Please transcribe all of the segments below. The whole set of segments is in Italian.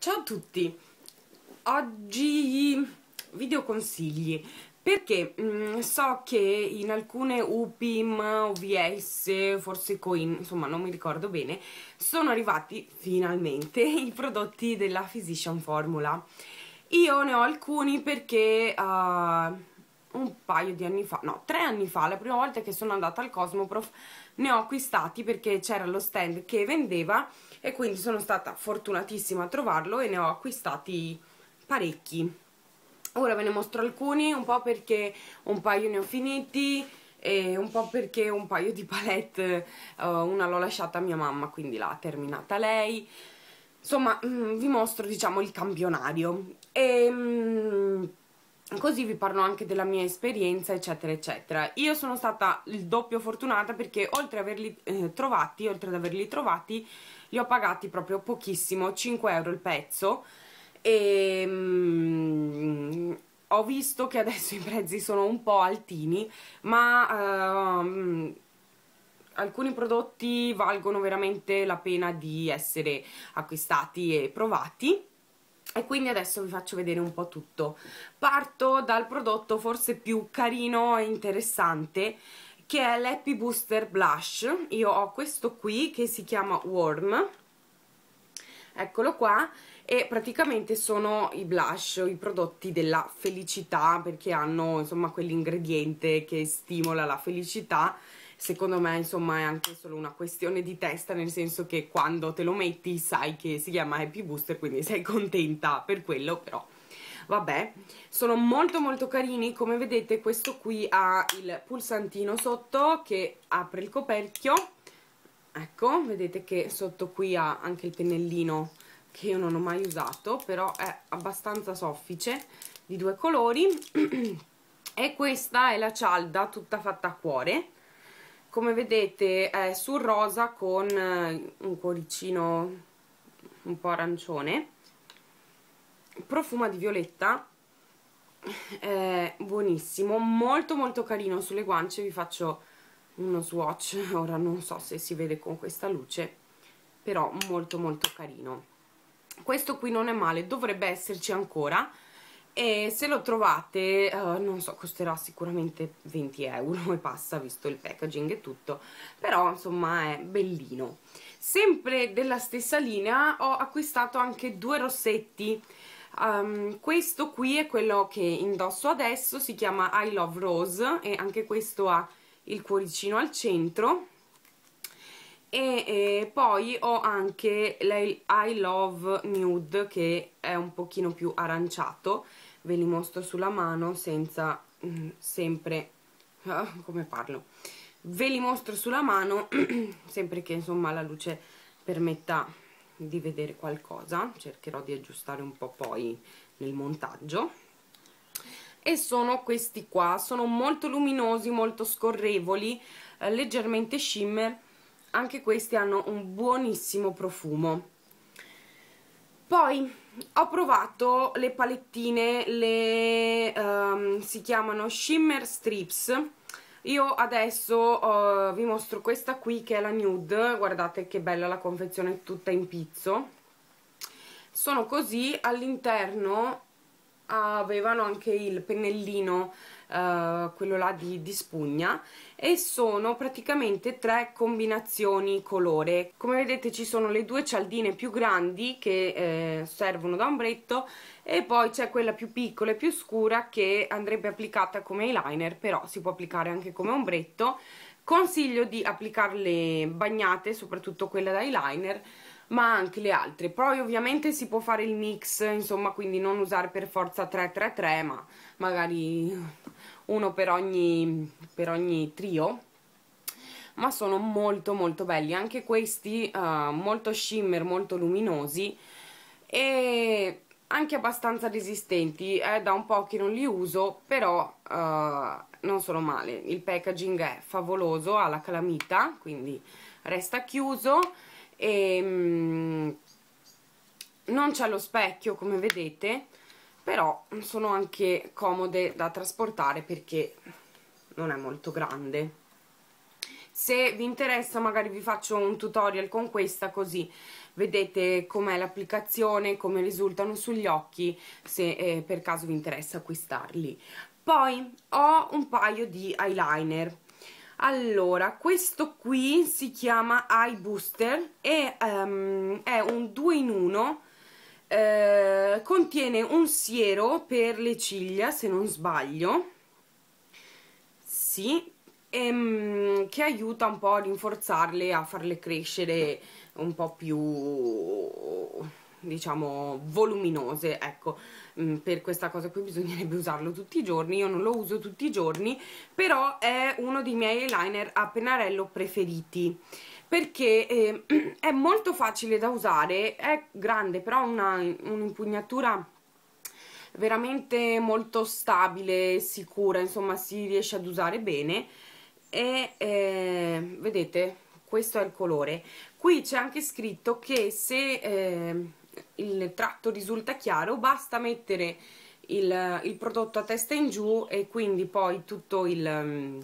Ciao a tutti, oggi video consigli perché mh, mm, so che in alcune UPIM, OVS, forse Coin, insomma non mi ricordo bene, sono arrivati finalmente i prodotti della Physician Formula. Io ne ho alcuni perché... Uh, un paio di anni fa, no, tre anni fa, la prima volta che sono andata al Cosmoprof, ne ho acquistati perché c'era lo stand che vendeva e quindi sono stata fortunatissima a trovarlo e ne ho acquistati parecchi. Ora ve ne mostro alcuni, un po' perché un paio ne ho finiti e un po' perché un paio di palette, uh, una l'ho lasciata a mia mamma, quindi l'ha terminata lei. Insomma, mm, vi mostro, diciamo, il campionario. E... Mm, così vi parlo anche della mia esperienza eccetera eccetera io sono stata il doppio fortunata perché oltre ad averli eh, trovati oltre ad averli trovati li ho pagati proprio pochissimo 5 euro il pezzo e mm, ho visto che adesso i prezzi sono un po' altini ma uh, alcuni prodotti valgono veramente la pena di essere acquistati e provati e quindi adesso vi faccio vedere un po' tutto parto dal prodotto forse più carino e interessante che è l'Happy Booster Blush io ho questo qui che si chiama Worm eccolo qua e praticamente sono i blush, i prodotti della felicità perché hanno insomma quell'ingrediente che stimola la felicità secondo me insomma è anche solo una questione di testa nel senso che quando te lo metti sai che si chiama Happy Booster quindi sei contenta per quello però vabbè sono molto molto carini come vedete questo qui ha il pulsantino sotto che apre il coperchio ecco vedete che sotto qui ha anche il pennellino che io non ho mai usato però è abbastanza soffice di due colori e questa è la cialda tutta fatta a cuore come vedete è sul rosa con eh, un cuoricino un po' arancione profuma di violetta è eh, buonissimo molto molto carino sulle guance vi faccio uno swatch ora non so se si vede con questa luce però molto molto carino questo qui non è male dovrebbe esserci ancora e se lo trovate, uh, non so, costerà sicuramente 20 euro e passa visto il packaging e tutto, però insomma è bellino. Sempre della stessa linea ho acquistato anche due rossetti, um, questo qui è quello che indosso adesso, si chiama I Love Rose e anche questo ha il cuoricino al centro e, e, poi ho anche l'I Love Nude che è un pochino più aranciato ve li mostro sulla mano senza mh, mm, sempre ah, come parlo ve li mostro sulla mano sempre che insomma la luce permetta di vedere qualcosa cercherò di aggiustare un po' poi nel montaggio e sono questi qua sono molto luminosi molto scorrevoli eh, leggermente shimmer anche questi hanno un buonissimo profumo poi ho provato le palettine, le um, si chiamano Shimmer Strips, io adesso uh, vi mostro questa qui che è la nude, guardate che bella la confezione tutta in pizzo, sono così, all'interno avevano anche il pennellino eh, quello là di, di spugna e sono praticamente tre combinazioni colore come vedete ci sono le due cialdine più grandi che eh, servono da ombretto e poi c'è quella più piccola e più scura che andrebbe applicata come eyeliner però si può applicare anche come ombretto consiglio di applicarle bagnate soprattutto quella da eyeliner ma anche le altre poi ovviamente si può fare il mix insomma quindi non usare per forza 333 ma magari uno per ogni, per ogni trio ma sono molto molto belli anche questi uh, molto shimmer molto luminosi e anche abbastanza resistenti è eh, da un po' che non li uso però uh, non sono male il packaging è favoloso ha la calamita quindi resta chiuso e ehm, non c'è lo specchio come vedete però sono anche comode da trasportare perché non è molto grande se vi interessa magari vi faccio un tutorial con questa così vedete com'è l'applicazione, come risultano sugli occhi se eh, per caso vi interessa acquistarli poi ho un paio di eyeliner allora questo qui si chiama eye booster e um, è un 2 in 1 eh, contiene un siero per le ciglia se non sbaglio sì ehm, che aiuta un po' a rinforzarle a farle crescere un po' più diciamo voluminose ecco mm, per questa cosa qui bisognerebbe usarlo tutti i giorni io non lo uso tutti i giorni però è uno dei miei eyeliner a pennarello preferiti perché eh, è molto facile da usare è grande però ha un'impugnatura un veramente molto stabile sicura insomma si riesce ad usare bene e eh, vedete questo è il colore qui c'è anche scritto che se eh, il tratto risulta chiaro, basta mettere il, il, prodotto a testa in giù e quindi poi tutto il, mm,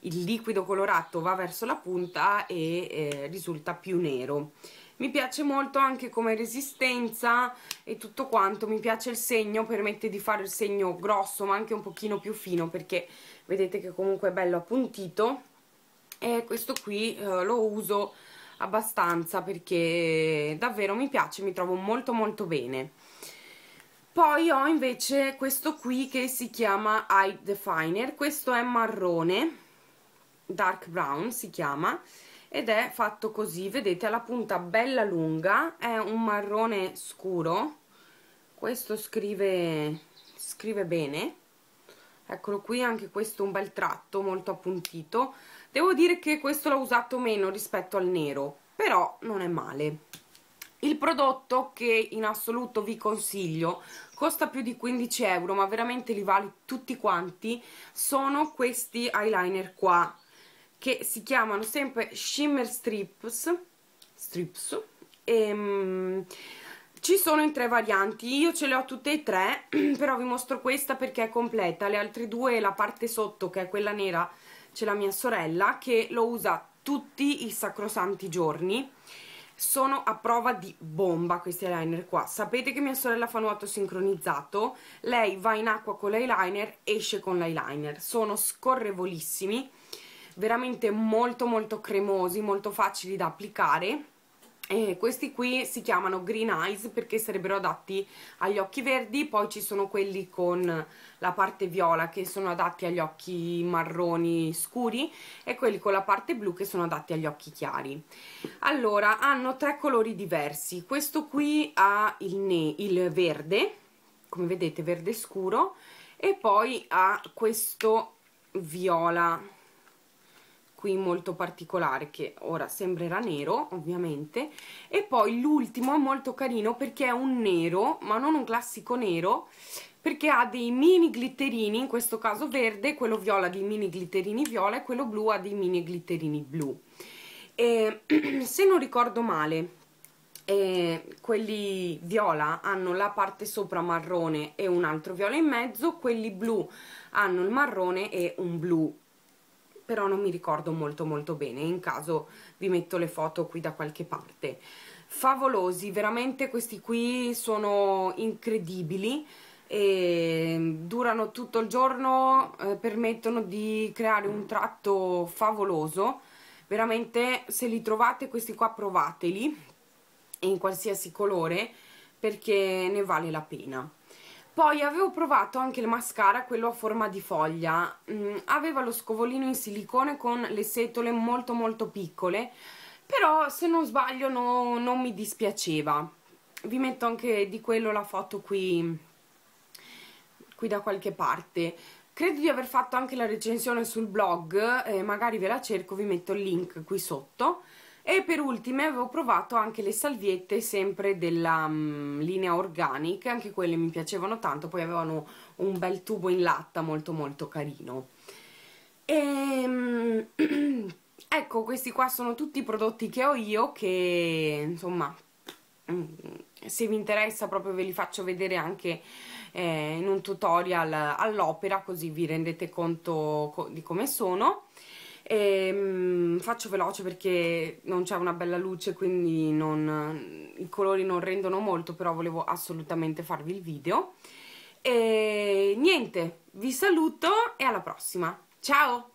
il liquido colorato va verso la punta e eh, risulta più nero mi piace molto anche come resistenza e tutto quanto, mi piace il segno, permette di fare il segno grosso ma anche un pochino più fino perché vedete che comunque è bello appuntito e questo qui eh, lo uso abbastanza perché davvero mi piace, mi trovo molto molto bene. Poi ho invece questo qui che si chiama Eye Definer, questo è marrone, dark brown si chiama, ed è fatto così, vedete, ha la punta bella lunga, è un marrone scuro, questo scrive, scrive bene, eccolo qui, anche questo un bel tratto, molto appuntito, devo dire che questo l'ho usato meno rispetto al nero però non è male il prodotto che in assoluto vi consiglio costa più di 15 euro ma veramente li vale tutti quanti sono questi eyeliner qua che si chiamano sempre shimmer strips strips e, um, ci sono in tre varianti io ce le ho tutte e tre però vi mostro questa perché è completa le altre due la parte sotto che è quella nera c'è la mia sorella che lo usa tutti i sacrosanti giorni sono a prova di bomba questi eyeliner qua sapete che mia sorella fa nuoto sincronizzato lei va in acqua con l'eyeliner esce con l'eyeliner sono scorrevolissimi veramente molto molto cremosi molto facili da applicare e questi qui si chiamano green eyes perché sarebbero adatti agli occhi verdi, poi ci sono quelli con la parte viola che sono adatti agli occhi marroni scuri e quelli con la parte blu che sono adatti agli occhi chiari. Allora, hanno tre colori diversi, questo qui ha il, il verde, come vedete verde scuro, e poi ha questo viola qui molto particolare che ora sembrerà nero ovviamente e poi l'ultimo è molto carino perché è un nero ma non un classico nero perché ha dei mini glitterini in questo caso verde quello viola dei mini glitterini viola e quello blu ha dei mini glitterini blu e, se non ricordo male e eh, quelli viola hanno la parte sopra marrone e un altro viola in mezzo, quelli blu hanno il marrone e un blu però non mi ricordo molto molto bene, in caso vi metto le foto qui da qualche parte. Favolosi, veramente questi qui sono incredibili, e durano tutto il giorno, eh, permettono di creare un tratto favoloso, veramente se li trovate questi qua provateli in qualsiasi colore perché ne vale la pena poi avevo provato anche il mascara, quello a forma di foglia, mm, aveva lo scovolino in silicone con le setole molto molto piccole, però se non sbaglio no, non mi dispiaceva. Vi metto anche di quello la foto qui, qui da qualche parte. Credo di aver fatto anche la recensione sul blog, eh, magari ve la cerco, vi metto il link qui sotto e per ultime avevo provato anche le salviette sempre della um, linea organic anche quelle mi piacevano tanto poi avevano un bel tubo in latta molto molto carino e ehm, ecco questi qua sono tutti i prodotti che ho io che insomma mm, se vi interessa proprio ve li faccio vedere anche eh, in un tutorial all'opera così vi rendete conto di come sono e, ehm, mh, faccio veloce perché non c'è una bella luce quindi non, i colori non rendono molto però volevo assolutamente farvi il video e niente vi saluto e alla prossima ciao